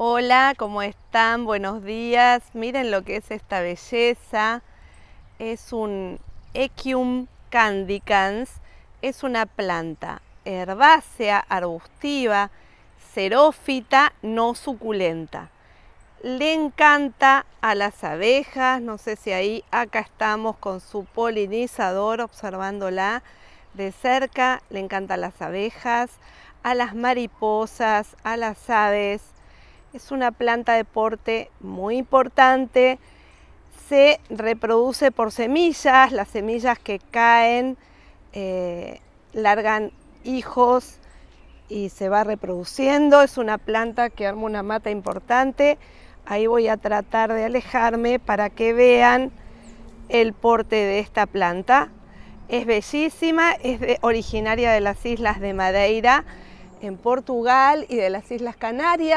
Hola, ¿cómo están? Buenos días. Miren lo que es esta belleza. Es un Echium candicans. Es una planta herbácea, arbustiva, xerófita, no suculenta. Le encanta a las abejas, no sé si ahí, acá estamos con su polinizador observándola de cerca, le encanta a las abejas, a las mariposas, a las aves, es una planta de porte muy importante. Se reproduce por semillas. Las semillas que caen eh, largan hijos y se va reproduciendo. Es una planta que arma una mata importante. Ahí voy a tratar de alejarme para que vean el porte de esta planta. Es bellísima, es originaria de las islas de Madeira en Portugal y de las Islas Canarias.